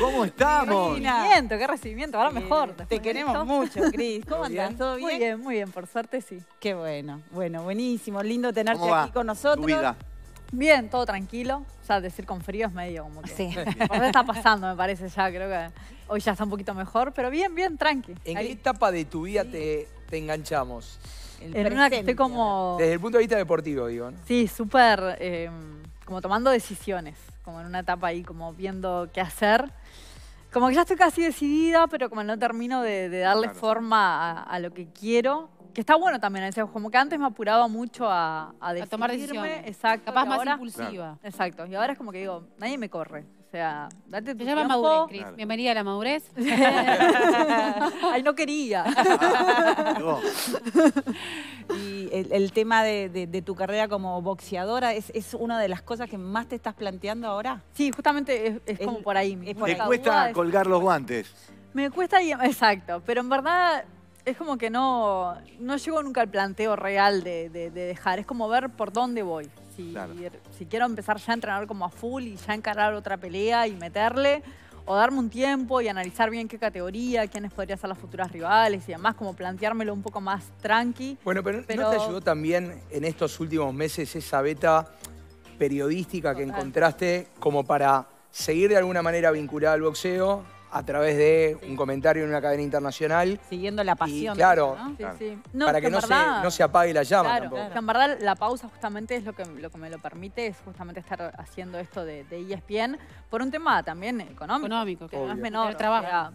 ¿Cómo estamos? Qué recibimiento, qué recibimiento. Ahora mejor. Te queremos mucho, Cris. ¿Cómo andas? ¿Todo bien? Muy bien, muy bien. Por suerte sí. Qué bueno. Bueno, buenísimo. Lindo tenerte aquí con nosotros. Bien, todo tranquilo. O sea, decir con frío es medio como que... Sí. Por está pasando, me parece ya. Creo que hoy ya está un poquito mejor. Pero bien, bien, tranqui. ¿En qué etapa de tu vida te, te enganchamos? en una que estoy como... Desde el punto de vista deportivo, digo. Sí, súper... Eh, como tomando decisiones, como en una etapa ahí, como viendo qué hacer. Como que ya estoy casi decidida, pero como no termino de, darle forma a, lo que quiero. Que está bueno también, o como que antes me apuraba mucho a, a, tomar decisiones. Exacto. Capaz más impulsiva. Exacto. Y ahora es como que digo, nadie me corre. O sea, date tu madurez, Bienvenida a la madurez. Ay, no quería. el, tema de, tu carrera como boxeadora es, es, una de las cosas que más te estás planteando ahora. Sí, justamente es, como por ahí. me cuesta colgar los guantes? Me cuesta, exacto, pero en verdad es como que no, no llego nunca al planteo real de, dejar, es como ver por dónde voy. Si, si quiero empezar ya a entrenar como a full y ya encarar otra pelea y meterle, o darme un tiempo y analizar bien qué categoría, quiénes podrían ser las futuras rivales y demás, como planteármelo un poco más tranqui. Bueno, pero, ¿no te ayudó también en estos últimos meses esa beta periodística que encontraste como para seguir de alguna manera vinculada al boxeo, a través de un comentario en una cadena internacional. Siguiendo la pasión. claro, para que, no, se, no se apague la llama tampoco. En verdad, la pausa justamente es lo que, lo que me lo permite, es justamente estar haciendo esto de, de ESPN por un tema también económico. Económico, que no menor. claro,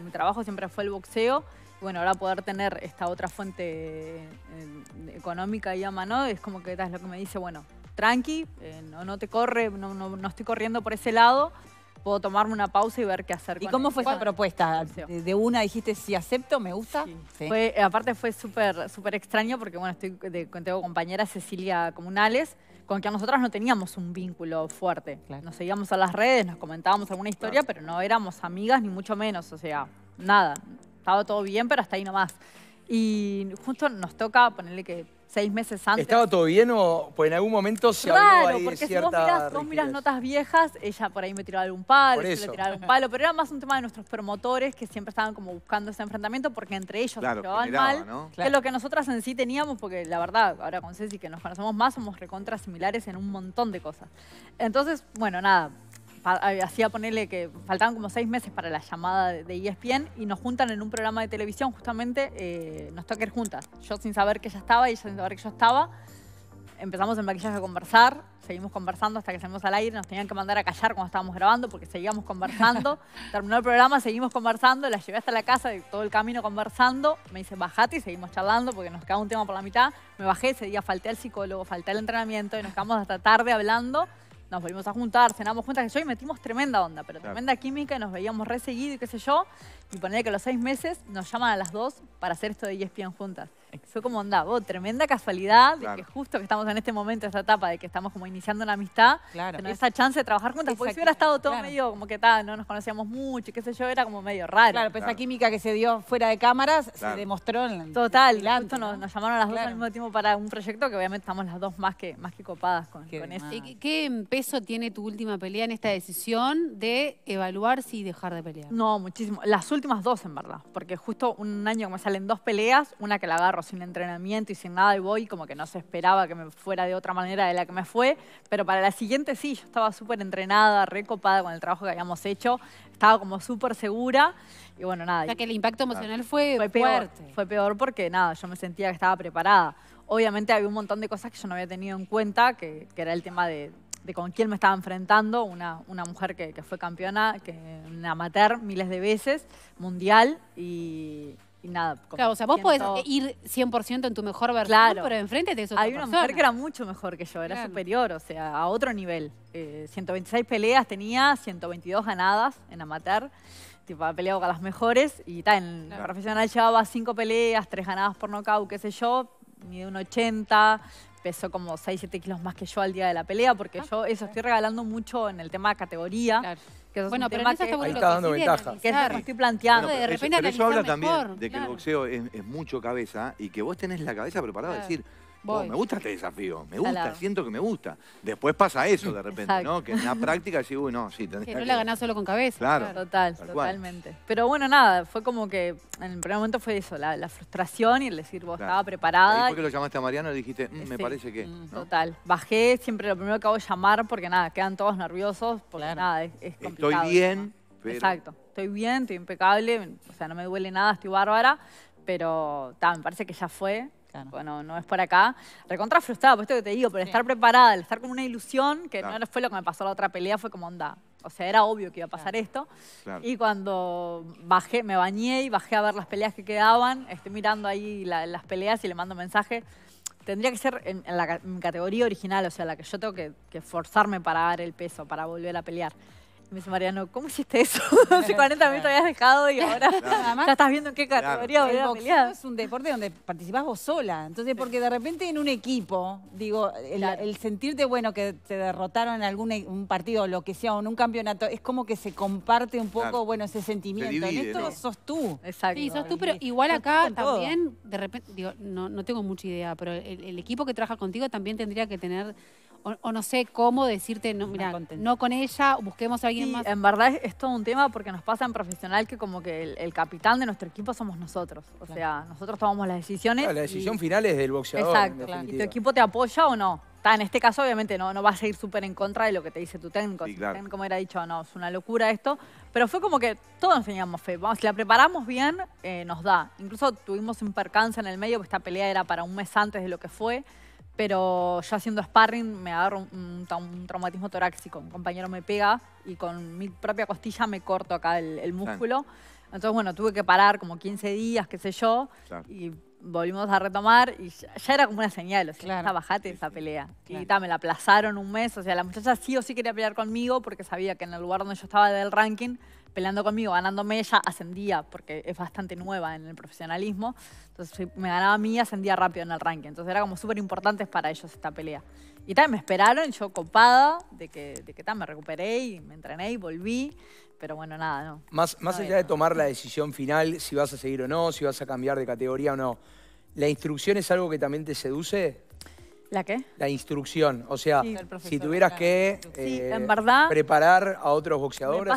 mi trabajo siempre fue el boxeo. bueno, ahora poder tener esta otra fuente eh, económica y a mano es como que es lo que me dice, bueno, tranqui, eh, no, no te corre, no estoy corriendo por ese lado, puedo tomarme una pausa y ver qué hacer. ¿Y cómo fue esa propuesta? De una dijiste, si acepto, me gusta. aparte fue súper extraño porque, bueno, estoy de, tengo compañera Cecilia Comunales, con que nosotras no teníamos un vínculo fuerte. Nos seguíamos a las redes, nos comentábamos alguna historia, pero no éramos amigas ni mucho menos, o sea, nada. Estaba todo bien, pero hasta ahí nomás. Y justo nos toca ponerle que seis meses antes. ¿Estaba todo bien o pues, en algún momento se claro, porque si vos miras vos notas viejas, ella por ahí me tiró algún palo, yo le tiraba algún palo, pero era más un tema de nuestros promotores que siempre estaban como buscando ese enfrentamiento porque entre ellos claro, se llevaban mal, ¿no? claro. que lo que nosotras en sí teníamos, porque la verdad, ahora con Ceci que nos conocemos más, somos recontra similares en un montón de cosas. Entonces, bueno, nada, eh, hacía ponerle que faltaban como seis meses para la llamada de, ESPN e y nos juntan en un programa de televisión justamente, eh, nos toca ir juntas. Yo sin saber que ella estaba y ella sin saber que yo estaba. Empezamos en maquillaje a conversar, seguimos conversando hasta que salimos al aire, nos tenían que mandar a callar cuando estábamos grabando porque seguíamos conversando. Terminó el programa, seguimos conversando, la llevé hasta la casa, todo el camino conversando, me dice bajate y seguimos charlando porque nos queda un tema por la mitad. Me bajé, ese día falté al psicólogo, falté al entrenamiento y nos quedamos hasta tarde hablando nos volvimos a juntar, cenamos juntas que yo y metimos tremenda onda, pero tremenda química, y nos veíamos re y qué sé yo. Y ponía que a los seis meses nos llaman a las dos para hacer esto de ESPN juntas. Fue como andaba, tremenda casualidad de que justo que estamos en este momento, esta etapa de que estamos como iniciando una amistad, claro. esa chance de trabajar juntas, porque si hubiera estado todo medio como que tal, no nos conocíamos mucho, qué sé yo, era como medio raro. Claro, pero esa química que se dio fuera de cámaras se demostró en la Total, y nos, llamaron las dos al mismo tiempo para un proyecto que obviamente estamos las dos más que, más que copadas con, qué eso. ¿Qué peso tiene tu última pelea en esta decisión de evaluar si dejar de pelear? No, muchísimo. Las últimas dos, en verdad, porque justo un año como salen dos peleas, una que la agarro sin entrenamiento y sin nada, y voy como que no se esperaba que me fuera de otra manera de la que me fue, pero para la siguiente sí, yo estaba súper entrenada, recopada con el trabajo que habíamos hecho, estaba como súper segura y bueno, nada. O sea, que el impacto emocional fue, fue fuerte. fue peor porque nada, yo me sentía que estaba preparada. Obviamente había un montón de cosas que yo no había tenido en cuenta, que, era el tema de, con quién me estaba enfrentando, una, una mujer que, fue campeona, que amateur miles de veces, mundial, y, y nada. Claro, o sea, vos podés ir 100% en tu mejor versión, pero enfrente de eso. Hay una mujer que era mucho mejor que yo, era superior, o sea, a otro nivel. 126 eh, peleas tenía, 122 ganadas en amateur. Tipo, ha peleado con las mejores y tal, en profesional llevaba 5 peleas, 3 ganadas por nocaut, qué sé yo, de un 80, pesó como 6, 7 kilos más que yo al día de la pelea, porque ah, yo eso estoy regalando mucho en el tema de categoría. Claro. bueno, pero tema que, ahí está dando ventaja. Que es lo que estoy planteando. pero, eso, habla también de que el boxeo es, mucho cabeza ¿eh? y que vos tenés la cabeza preparada a decir Oh, me gusta este desafío, me gusta, siento que me gusta. Después pasa eso de repente, ¿no? Que en la práctica decís, uy, no, sí, tenés que... no la ganás solo con cabeza. Claro. Total, totalmente. Pero bueno, nada, fue como que en el primer momento fue eso, la, frustración y el decir, vos estaba preparada. Después que lo llamaste a Mariano y dijiste, mm, me parece que... Mm, total. Bajé, siempre lo primero que hago es llamar porque nada, quedan todos nerviosos, porque nada, es, complicado. Estoy bien, pero... Exacto. Estoy bien, estoy impecable, o sea, no me duele nada, estoy bárbara, pero tal, me parece que ya fue bueno, no es por acá. Recontra frustrada, por esto que te digo, por estar preparada, el estar con una ilusión, que no fue lo que me pasó la otra pelea, fue como onda. O sea, era obvio que iba a pasar esto. Y cuando bajé, me bañé y bajé a ver las peleas que quedaban, esté mirando ahí las peleas y le mando mensaje. Tendría que ser en, la categoría original, o sea, la que yo tengo que, que forzarme para dar el peso, para volver a pelear me dice Mariano, ¿cómo hiciste eso? hace 40 minutos habías dejado y ahora más. ya estás viendo en qué categoría El boxeo es un deporte donde participás vos sola. Entonces, porque de repente en un equipo, digo, el, sentirte bueno que te derrotaron en algún e, un partido, lo que sea, o en un campeonato, es como que se comparte un poco, bueno, ese sentimiento. en esto sos tú. Exacto. Sí, sos tú, pero igual acá también, de repente, digo, no, no tengo mucha idea, pero el equipo que trabaja contigo también tendría que tener o, no sé cómo decirte, no, no con ella, busquemos a alguien más. En verdad es, todo un tema porque nos pasa en profesional que como que el, capitán de nuestro equipo somos nosotros. O sea, nosotros tomamos las decisiones. la decisión final es del boxeador. Exacto. ¿Y tu equipo te apoya o no? en este caso, obviamente, no, no vas a ir súper en contra de lo que te dice tu técnico. Como era dicho, no, es una locura esto. Pero fue como que todos enseñamos fe. Vamos, si la preparamos bien, eh, nos da. Incluso tuvimos un percance en el medio, que esta pelea era para un mes antes de lo que fue pero yo haciendo sparring me agarro un, traumatismo torácico. Un compañero me pega y con mi propia costilla me corto acá el, músculo. Entonces, bueno, tuve que parar como 15 días, qué sé yo, y volvimos a retomar y ya, era como una señal, o sea, bajate esa pelea. Y me la aplazaron un mes, o sea, la muchacha sí o sí quería pelear conmigo porque sabía que en el lugar donde yo estaba del ranking peleando conmigo, ganándome ella, ascendía, porque es bastante nueva en el profesionalismo. Entonces, me ganaba a mí, ascendía rápido en el ranking. Entonces, era como súper importante para ellos esta pelea. Y también me esperaron, yo copada de que, de que tal, me recuperé y me entrené y volví. Pero bueno, nada, no. Más, más allá de tomar la decisión final, si vas a seguir o no, si vas a cambiar de categoría o no, ¿la instrucción es algo que también te seduce? ¿La qué? La instrucción. O sea, si tuvieras que eh, preparar a otros boxeadores, a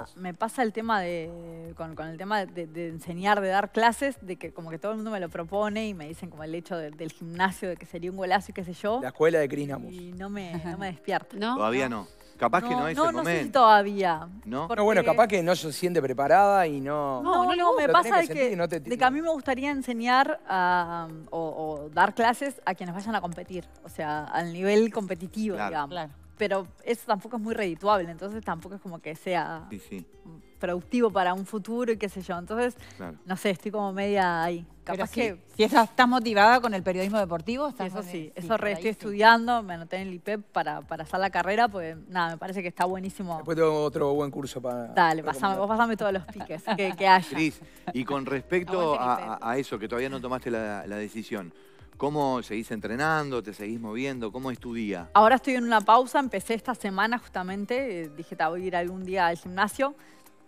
otras Me pasa el tema de. con, el tema de, enseñar, de dar clases, de que como que todo el mundo me lo propone y me dicen como el hecho del gimnasio, de que sería un golazo y qué sé yo. La escuela de Crinamus. Y no me, despierto. Todavía no. Capaz que no es No, sé todavía. ¿No? bueno, capaz que no se siente preparada y no... No, no, no me pasa de que, a mí me gustaría enseñar o, dar clases a quienes vayan a competir. O sea, al nivel competitivo, digamos. Pero eso tampoco es muy redituable, entonces tampoco es como que sea productivo para un futuro y qué sé yo. Entonces, no sé, estoy como media ahí. Capaz si, que... Si estás motivada con el periodismo deportivo, Eso sí, eso estoy estudiando, me anoté en el IPEP e para, hacer la carrera, pues nada, me parece que está buenísimo. Después tengo otro buen curso para... Dale, vos pasame todos los piques que, haya. y con respecto a, eso, que todavía no tomaste la, decisión, ¿Cómo seguís entrenando? ¿Te seguís moviendo? ¿Cómo es tu día? Ahora estoy en una pausa, empecé esta semana justamente, eh, dije, te voy a ir algún día al gimnasio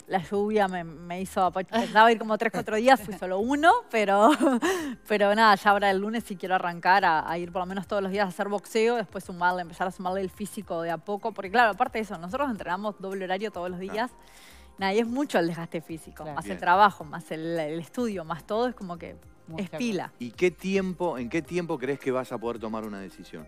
la lluvia me, me hizo, pensaba ir como tres, cuatro días, fui solo uno, pero, pero nada, ya ahora el lunes y quiero arrancar a, ir por lo menos todos los días a hacer boxeo, después sumarle, empezar a sumarle el físico de a poco, porque claro, aparte de eso, nosotros entrenamos doble horario todos los días. Nada, y es mucho el desgaste físico, más el trabajo, más el, estudio, más todo, es como que es pila. ¿Y qué tiempo, en qué tiempo crees que vas a poder tomar una decisión?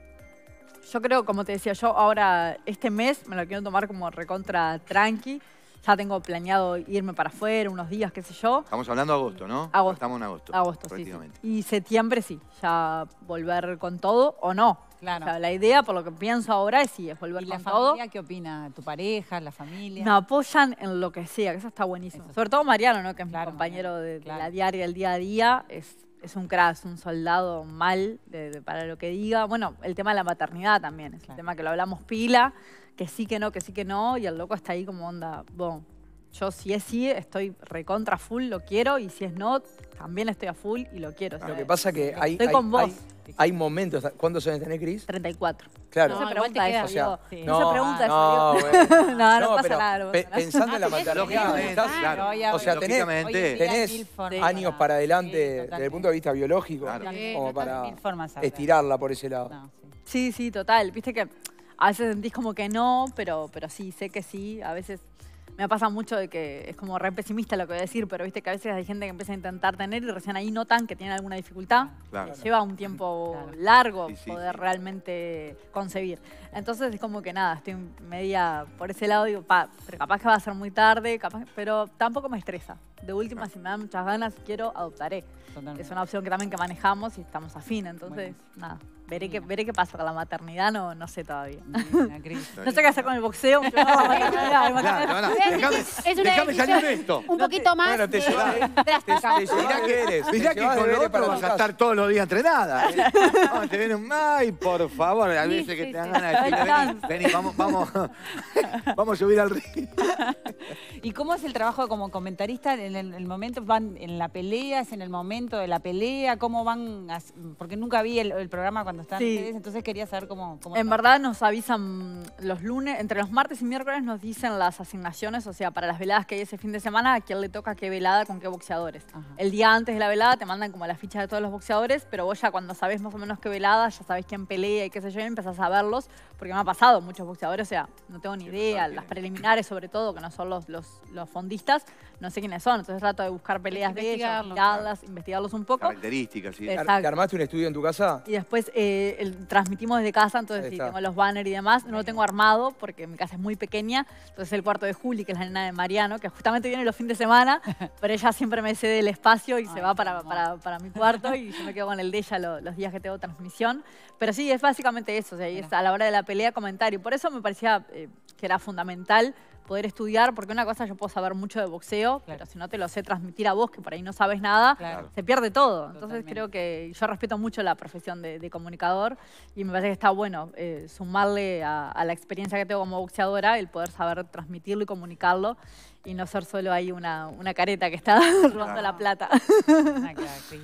Yo creo, como te decía, yo ahora este mes me lo quiero tomar como recontra tranqui ya tengo planeado irme para afuera unos días, qué sé yo. Estamos hablando de agosto, ¿no? Agosto. Estamos en agosto. Agosto, Sí, Y septiembre sí, ya volver con todo o no. Claro. la idea, por lo que pienso ahora, es sí, es volver con todo. ¿La familia qué opina? ¿Tu pareja, la familia? Me apoyan en lo que sea, que eso está buenísimo. Sobre todo Mariano, ¿no? Que es mi compañero de, de, la diaria, el día a día. Es es un crash, un soldado mal para lo que diga. Bueno, el tema de la maternidad también, es el tema que lo hablamos pila, que sí, que no, que sí, que no, y el loco está ahí como onda, bon, yo si es sí, estoy recontra full, lo quiero, y si es no, también estoy a full y lo quiero. Lo que pasa que estoy con vos. Hay momentos. ¿Cuántos años tenés, Cris? 34. Claro. No, no se pregunta eso. no, se pregunta eso. no, no, pasa nada. pensando en la patología, ah, estás, claro. o sea, tenés, tenés años para adelante desde el punto de vista biológico, como para estirarla por ese lado. Sí, sí, total. Viste que a veces sentís como que no, pero sí, sé que sí. A veces me pasa mucho de que es como re pesimista lo que voy a decir, pero viste que a veces hay gente que empieza a intentar tener y recién ahí notan que tienen alguna dificultad. Lleva un tiempo largo poder realmente concebir. Entonces es como que nada, estoy media por ese lado, digo, pa, pero capaz que va a ser muy tarde, capaz, pero tampoco me estresa de última, si me dan muchas ganas, quiero, adoptaré. Es una opción que también que manejamos y estamos afín, entonces, nada. Veré qué, veré qué pasa con la maternidad, no, no sé todavía. no sé qué hacer con el boxeo. un Déjame salir de esto. Un poquito más. Bueno, te llevas. Te que eres. Mirá que con lo vas a estar todos los días entrenada. Vamos, te un... ay, por favor. A veces que te dan ganas de vení, vamos, vamos, vamos a subir al río. ¿Y cómo es el trabajo como comentarista en el momento, van en la pelea, es en el momento de la pelea, cómo van, porque nunca vi el, programa cuando están ustedes, entonces quería saber cómo... en verdad nos avisan los lunes, entre los martes y miércoles nos dicen las asignaciones, o sea, para las veladas que hay ese fin de semana, a quién le toca qué velada con qué boxeadores. El día antes de la velada te mandan como la ficha de todos los boxeadores, pero vos ya cuando sabes más o menos qué velada, ya sabés quién pelea y qué sé yo, y empezás a verlos, porque me ha pasado muchos boxeadores, o sea, no tengo ni idea, las preliminares sobre todo, que no son los, los, los fondistas, no sé quiénes son, entonces trato de buscar peleas de ellos, mirarlas, investigarlos un poco. Características, sí. ¿Te armaste un estudio en tu casa? Y después eh, transmitimos desde casa, entonces tengo los banners y demás. No lo tengo armado porque mi casa es muy pequeña, entonces el cuarto de Juli, que es la nena de Mariano, que justamente viene los fines de semana, pero ella siempre me cede el espacio y se va para, mi cuarto y yo me quedo con el de ella los, días que tengo transmisión. Pero sí, es básicamente eso, o a la hora de la pelea comentario. Por eso me parecía eh, que era fundamental poder estudiar, porque una cosa yo puedo saber mucho de boxeo, pero si no te lo sé transmitir a vos, que por ahí no sabes nada, se pierde todo. Entonces creo que yo respeto mucho la profesión de, comunicador y me parece que está bueno eh, sumarle a, la experiencia que tengo como boxeadora el poder saber transmitirlo y comunicarlo y no ser solo ahí una, careta que está robando la plata.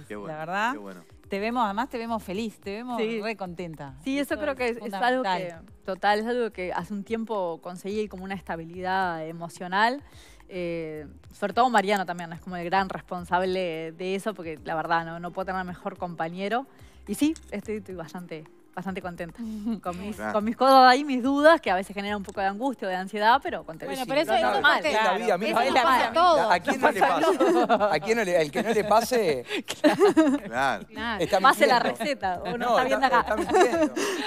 Qué bueno. Te vemos, además te vemos feliz, te vemos recontenta. contenta. Sí, eso, creo que es, algo que, total, es algo que hace un tiempo conseguí como una estabilidad emocional. Eh, sobre todo Mariano también es como el gran responsable de eso, porque la verdad no, no puedo tener mejor compañero. Y sí, estoy, estoy bastante bastante contenta. Con mis, codos con mis cosas ahí, mis dudas, que a veces generan un poco de angustia o de ansiedad, pero contenta. Bueno, pero eso es normal. Es la vida pasa a todos. ¿A quién no le pasa? ¿A no le, el que no le pase, claro. claro. pase la receta. o no, está viendo acá.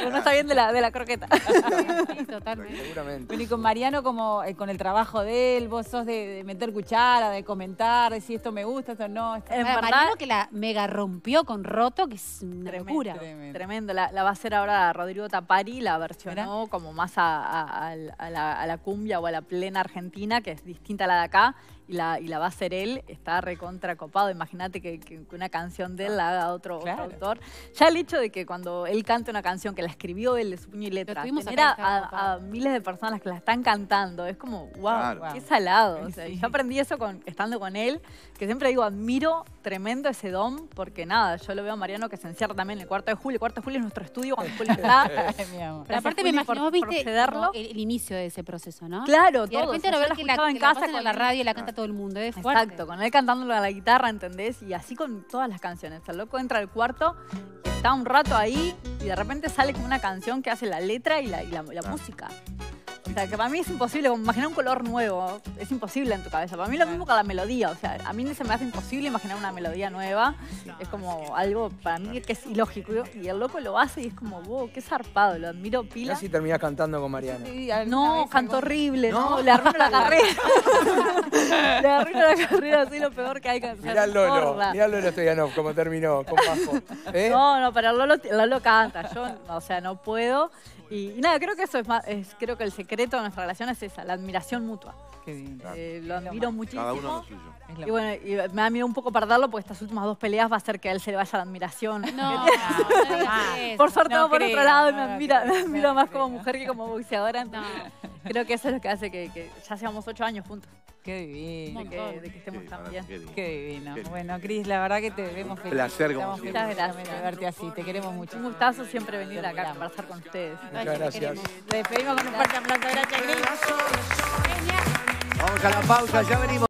Uno está bien de la, de la croqueta. totalmente. Seguramente. y con Mariano, como eh, con el trabajo de él, vos sos de, meter cuchara, de comentar, de si esto me gusta, esto no. Esto... Mariano que la mega rompió con roto, que es una tremendo, locura. Tremendo. La, la ser ahora Rodrigo Tapari, la versionó como más a, la, cumbia o a la plena argentina, que es distinta a la de acá, y la, va a hacer él, está recontra copado, imagínate que, una canción de él la haga otro, autor. Ya el hecho de que cuando él cante una canción que la escribió él de su puño y letra, a, miles de personas las que la están cantando, es como, wow, qué salado. Yo aprendí eso estando con él, que siempre digo, admiro tremendo ese don, porque nada, yo lo veo a Mariano que se encierra también el cuarto de julio, el cuarto de julio es nuestro estudio Pero aparte me imagino, viste el, inicio de ese proceso, ¿no? Claro, de repente no que en casa con la radio y la canta ah. todo el mundo, Exacto, con él cantándolo a la guitarra, ¿entendés? Y así con todas las canciones. El loco entra al cuarto está un rato ahí y de repente sale como una canción que hace la letra y la, ah. música. O sea, que para mí es imposible, imaginar un color nuevo, es imposible en tu cabeza. Para mí lo mismo con la melodía, o sea, a mí se me hace imposible imaginar una melodía nueva. Es como algo para mí que es ilógico. Y el loco lo hace y es como, wow, qué zarpado, lo admiro pila. Casi terminas cantando con Mariana. no, canto horrible, no, le arruino la carrera. le arruino la carrera, así lo peor que hay que hacer. Mirá Lolo, mirá Lolo Stoyanov, cómo terminó, con bajo. ¿eh? No, no, pero Lolo, Lolo canta, yo, o sea, no puedo. Y, nada, creo que eso es, más, creo que el secreto secreto de nuestra relación es esa, la admiración mutua. Eh, lo admiro muchísimo. Cada uno lo suyo. Y bueno, me da miedo un poco darlo porque estas últimas dos peleas va a hacer que a él se le vaya la admiración. No, por suerte no, por otro lado, me admira, más como mujer que como boxeadora. creo que eso es lo que hace que, ya seamos ocho años juntos. Qué divino. que, estemos qué tan bien. Qué divino. Bueno, Cris, la verdad que te vemos feliz. Placer, como Muchas gracias verte así. Te queremos mucho. Un gustazo siempre venir acá a conversar con ustedes. Muchas gracias. Te despedimos con un fuerte aplauso. Gracias, Cris. Vamos a la pausa, ya venimos.